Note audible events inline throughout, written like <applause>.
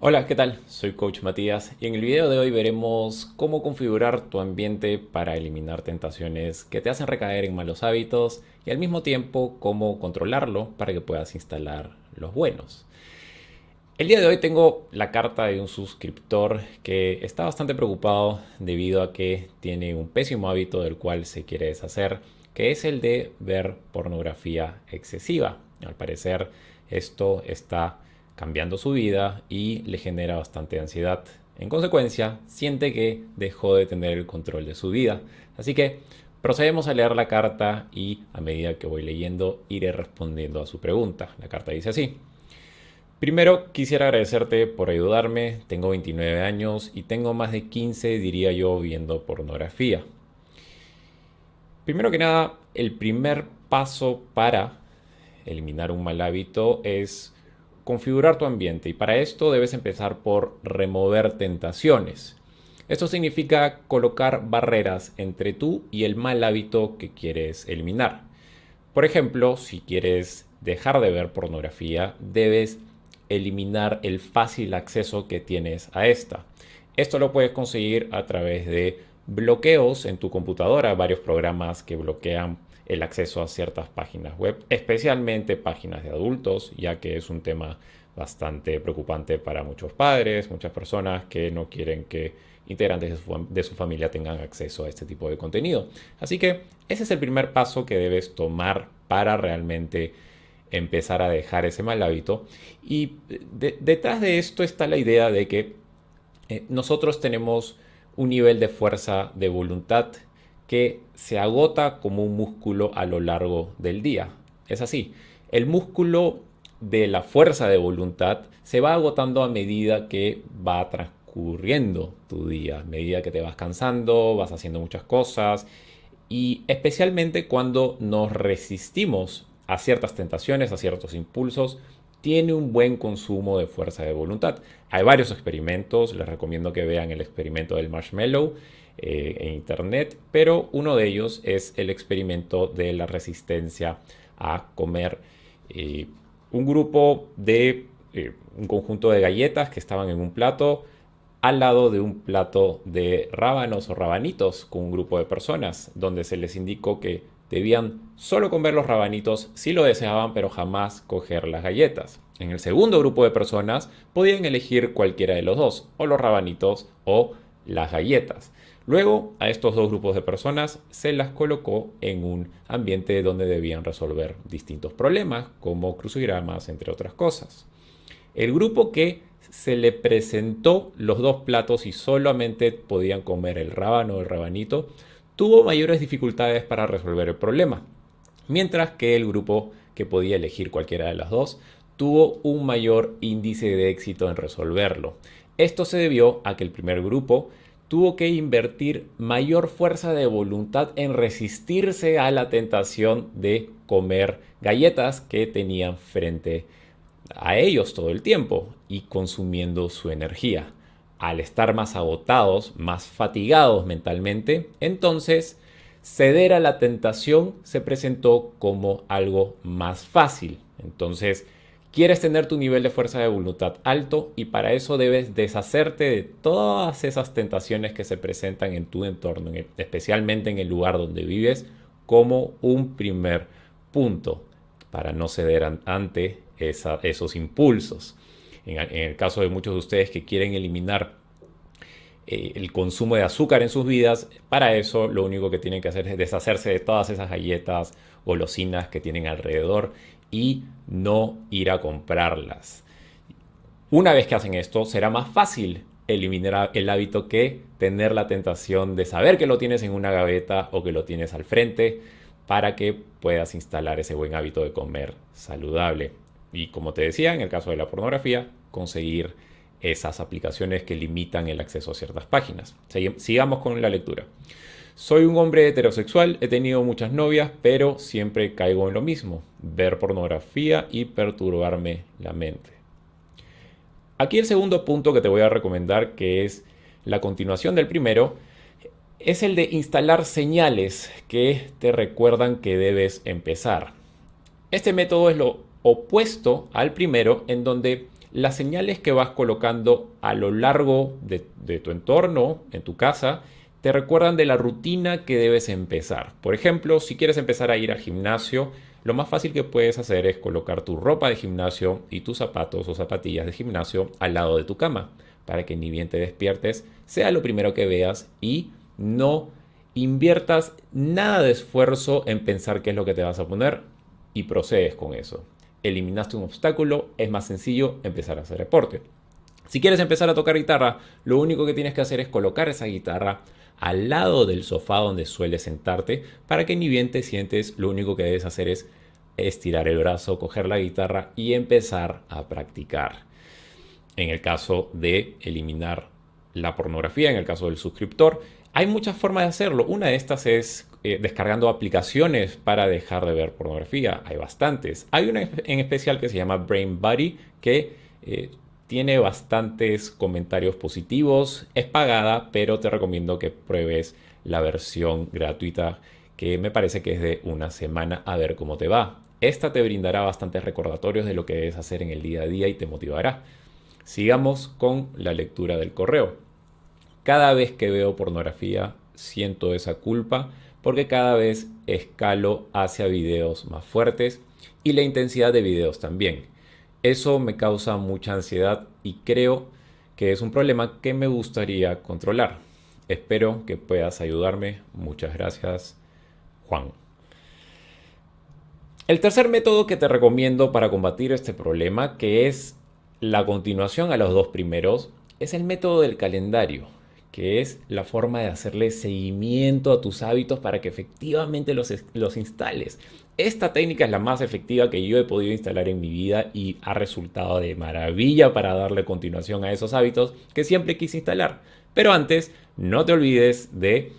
Hola, ¿qué tal? Soy Coach Matías y en el video de hoy veremos cómo configurar tu ambiente para eliminar tentaciones que te hacen recaer en malos hábitos y al mismo tiempo cómo controlarlo para que puedas instalar los buenos. El día de hoy tengo la carta de un suscriptor que está bastante preocupado debido a que tiene un pésimo hábito del cual se quiere deshacer, que es el de ver pornografía excesiva. Al parecer esto está cambiando su vida y le genera bastante ansiedad. En consecuencia, siente que dejó de tener el control de su vida. Así que procedemos a leer la carta y a medida que voy leyendo iré respondiendo a su pregunta. La carta dice así. Primero, quisiera agradecerte por ayudarme. Tengo 29 años y tengo más de 15, diría yo, viendo pornografía. Primero que nada, el primer paso para eliminar un mal hábito es configurar tu ambiente y para esto debes empezar por remover tentaciones. Esto significa colocar barreras entre tú y el mal hábito que quieres eliminar. Por ejemplo, si quieres dejar de ver pornografía, debes eliminar el fácil acceso que tienes a esta. Esto lo puedes conseguir a través de bloqueos en tu computadora, varios programas que bloquean el acceso a ciertas páginas web, especialmente páginas de adultos, ya que es un tema bastante preocupante para muchos padres, muchas personas que no quieren que integrantes de su, familia tengan acceso a este tipo de contenido. Así que ese es el primer paso que debes tomar para realmente empezar a dejar ese mal hábito. Y detrás de esto está la idea de que eh, nosotros tenemos un nivel de fuerza de voluntad que se agota como un músculo a lo largo del día. Es así, el músculo de la fuerza de voluntad se va agotando a medida que va transcurriendo tu día, a medida que te vas cansando, vas haciendo muchas cosas y especialmente cuando nos resistimos a ciertas tentaciones, a ciertos impulsos, tiene un buen consumo de fuerza de voluntad. Hay varios experimentos, les recomiendo que vean el experimento del marshmallow eh, en internet, pero uno de ellos es el experimento de la resistencia a comer. Eh, un grupo de eh, un conjunto de galletas que estaban en un plato al lado de un plato de rábanos o rabanitos con un grupo de personas, donde se les indicó que debían solo comer los rabanitos si lo deseaban, pero jamás coger las galletas. En el segundo grupo de personas podían elegir cualquiera de los dos, o los rabanitos o las galletas. Luego a estos dos grupos de personas se las colocó en un ambiente donde debían resolver distintos problemas, como crucigramas, entre otras cosas. El grupo que se le presentó los dos platos y solamente podían comer el rábano o el rabanito, tuvo mayores dificultades para resolver el problema, mientras que el grupo que podía elegir cualquiera de las dos tuvo un mayor índice de éxito en resolverlo. Esto se debió a que el primer grupo tuvo que invertir mayor fuerza de voluntad en resistirse a la tentación de comer galletas que tenían frente a ellos todo el tiempo y consumiendo su energía al estar más agotados, más fatigados mentalmente, entonces ceder a la tentación se presentó como algo más fácil. Entonces, quieres tener tu nivel de fuerza de voluntad alto y para eso debes deshacerte de todas esas tentaciones que se presentan en tu entorno, especialmente en el lugar donde vives, como un primer punto para no ceder ante esos impulsos en, el caso de muchos de ustedes que quieren eliminar eh, el consumo de azúcar en sus vidas, para eso lo único que tienen que hacer es deshacerse de todas esas galletas, golosinas que tienen alrededor y no ir a comprarlas. Una vez que hacen esto, será más fácil eliminar el hábito que tener la tentación de saber que lo tienes en una gaveta o que lo tienes al frente para que puedas instalar ese buen hábito de comer saludable. Y como te decía, en el caso de la pornografía, conseguir esas aplicaciones que limitan el acceso a ciertas páginas. Sigamos con la lectura. Soy un hombre heterosexual, he tenido muchas novias, pero siempre caigo en lo mismo, ver pornografía y perturbarme la mente. Aquí el segundo punto que te voy a recomendar, que es la continuación del primero, es el de instalar señales que te recuerdan que debes empezar. Este método es lo opuesto al primero, en donde las señales que vas colocando a lo largo de, tu entorno, en tu casa, te recuerdan de la rutina que debes empezar. Por ejemplo, si quieres empezar a ir al gimnasio, lo más fácil que puedes hacer es colocar tu ropa de gimnasio y tus zapatos o zapatillas de gimnasio al lado de tu cama, para que ni bien te despiertes, sea lo primero que veas y no inviertas nada de esfuerzo en pensar qué es lo que te vas a poner y procedes con eso eliminaste un obstáculo, es más sencillo empezar a hacer deporte. Si quieres empezar a tocar guitarra, lo único que tienes que hacer es colocar esa guitarra al lado del sofá donde sueles sentarte para que ni bien te sientes, lo único que debes hacer es estirar el brazo, coger la guitarra y empezar a practicar. En el caso de eliminar la pornografía, en el caso del suscriptor, hay muchas formas de hacerlo. Una de estas es eh, descargando aplicaciones para dejar de ver pornografía. Hay bastantes. Hay una en especial que se llama Brain Buddy que eh, tiene bastantes comentarios positivos. Es pagada, pero te recomiendo que pruebes la versión gratuita que me parece que es de una semana a ver cómo te va. Esta te brindará bastantes recordatorios de lo que debes hacer en el día a día y te motivará. Sigamos con la lectura del correo. Cada vez que veo pornografía siento esa culpa porque cada vez escalo hacia videos más fuertes y la intensidad de videos también. Eso me causa mucha ansiedad y creo que es un problema que me gustaría controlar. Espero que puedas ayudarme. Muchas gracias, Juan. El tercer método que te recomiendo para combatir este problema, que es la continuación a los dos primeros, es el método del calendario que es la forma de hacerle seguimiento a tus hábitos para que efectivamente los, los instales. Esta técnica es la más efectiva que yo he podido instalar en mi vida y ha resultado de maravilla para darle continuación a esos hábitos que siempre quise instalar. Pero antes, no te olvides de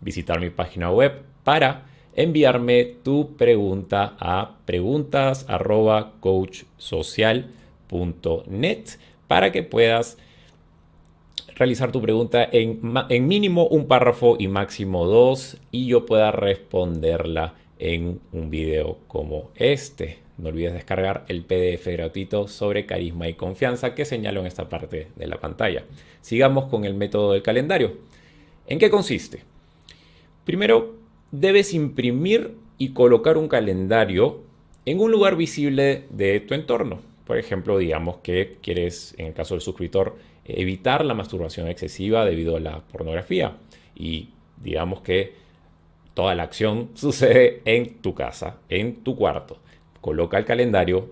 visitar mi página web para enviarme tu pregunta a preguntas.coachsocial.net para que puedas realizar tu pregunta en, mínimo un párrafo y máximo dos y yo pueda responderla en un video como este. No olvides descargar el PDF gratuito sobre carisma y confianza que señalo en esta parte de la pantalla. Sigamos con el método del calendario. ¿En qué consiste? Primero, debes imprimir y colocar un calendario en un lugar visible de tu entorno. Por ejemplo, digamos que quieres, en el caso del suscriptor, evitar la masturbación excesiva debido a la pornografía. Y digamos que toda la acción <laughs> sucede en tu casa, en tu cuarto. Coloca el calendario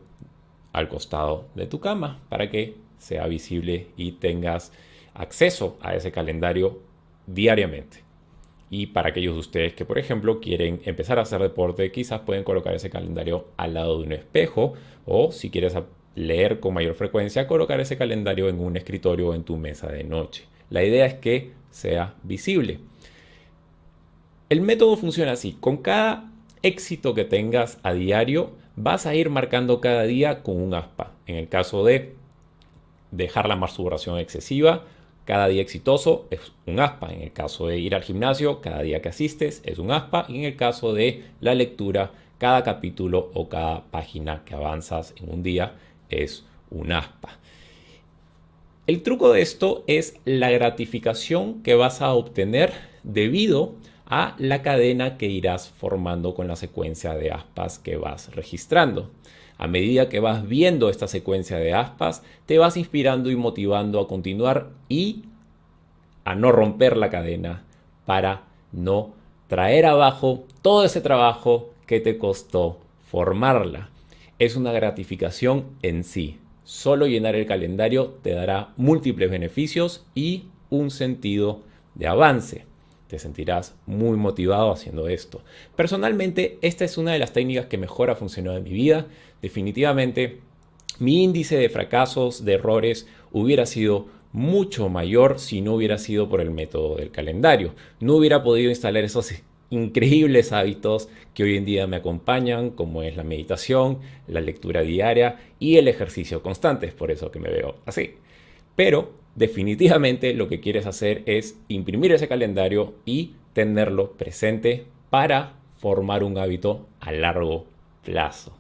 al costado de tu cama para que sea visible y tengas acceso a ese calendario diariamente. Y para aquellos de ustedes que, por ejemplo, quieren empezar a hacer deporte, quizás pueden colocar ese calendario al lado de un espejo o si quieres leer con mayor frecuencia, colocar ese calendario en un escritorio o en tu mesa de noche. La idea es que sea visible. El método funciona así. Con cada éxito que tengas a diario, vas a ir marcando cada día con un aspa. En el caso de dejar la masturbación excesiva, cada día exitoso es un aspa. En el caso de ir al gimnasio, cada día que asistes es un aspa. Y en el caso de la lectura, cada capítulo o cada página que avanzas en un día es un aspa. El truco de esto es la gratificación que vas a obtener debido a la cadena que irás formando con la secuencia de aspas que vas registrando. A medida que vas viendo esta secuencia de aspas, te vas inspirando y motivando a continuar y a no romper la cadena para no traer abajo todo ese trabajo que te costó formarla es una gratificación en sí. Solo llenar el calendario te dará múltiples beneficios y un sentido de avance. Te sentirás muy motivado haciendo esto. Personalmente, esta es una de las técnicas que mejor ha funcionado en mi vida. Definitivamente, mi índice de fracasos, de errores, hubiera sido mucho mayor si no hubiera sido por el método del calendario. No hubiera podido instalar esos increíbles hábitos que hoy en día me acompañan, como es la meditación, la lectura diaria y el ejercicio constante, es por eso que me veo así. Pero definitivamente lo que quieres hacer es imprimir ese calendario y tenerlo presente para formar un hábito a largo plazo.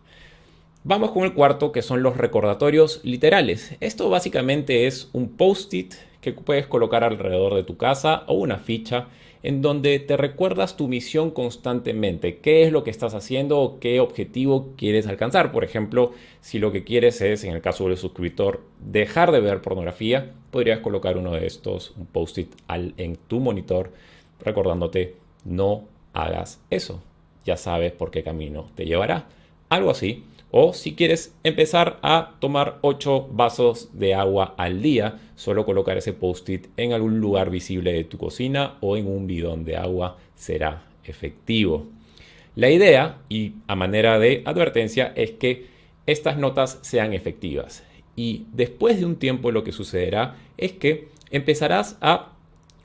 Vamos con el cuarto, que son los recordatorios literales. Esto básicamente es un post-it que puedes colocar alrededor de tu casa o una ficha en donde te recuerdas tu misión constantemente, qué es lo que estás haciendo o qué objetivo quieres alcanzar. Por ejemplo, si lo que quieres es, en el caso del suscriptor, dejar de ver pornografía, podrías colocar uno de estos, un post-it en tu monitor, recordándote, no hagas eso. Ya sabes por qué camino te llevará. Algo así o si quieres empezar a tomar 8 vasos de agua al día, solo colocar ese post-it en algún lugar visible de tu cocina o en un bidón de agua será efectivo. La idea, y a manera de advertencia, es que estas notas sean efectivas. Y después de un tiempo lo que sucederá es que empezarás a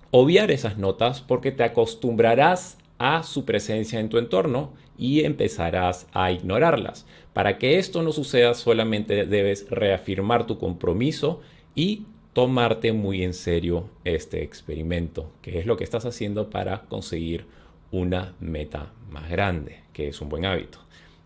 obviar esas notas porque te acostumbrarás a su presencia en tu entorno y empezarás a ignorarlas. Para que esto no suceda solamente debes reafirmar tu compromiso y tomarte muy en serio este experimento, que es lo que estás haciendo para conseguir una meta más grande, que es un buen hábito.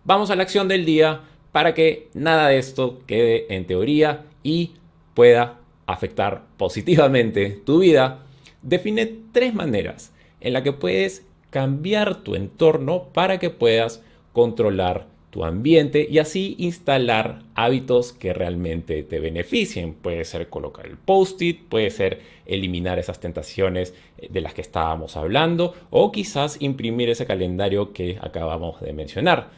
Vamos a la acción del día para que nada de esto quede en teoría y pueda afectar positivamente tu vida. Define tres maneras en las que puedes cambiar tu entorno para que puedas controlar tu ambiente y así instalar hábitos que realmente te beneficien. Puede ser colocar el post-it, puede ser eliminar esas tentaciones eh, de las que estábamos hablando o quizás imprimir ese calendario que acabamos de mencionar.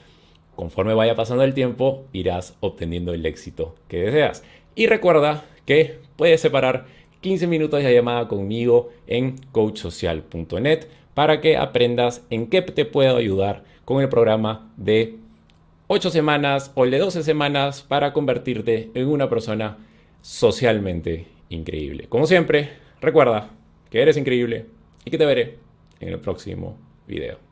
Conforme vaya pasando el tiempo, irás obteniendo el éxito que deseas. Y recuerda que puedes separar 15 minutos de llamada conmigo en coachsocial.net para que aprendas en qué te puedo ayudar con el programa de 8 semanas o de 12 semanas para convertirte en una persona socialmente increíble. Como siempre, recuerda que eres increíble y que te veré en el próximo video.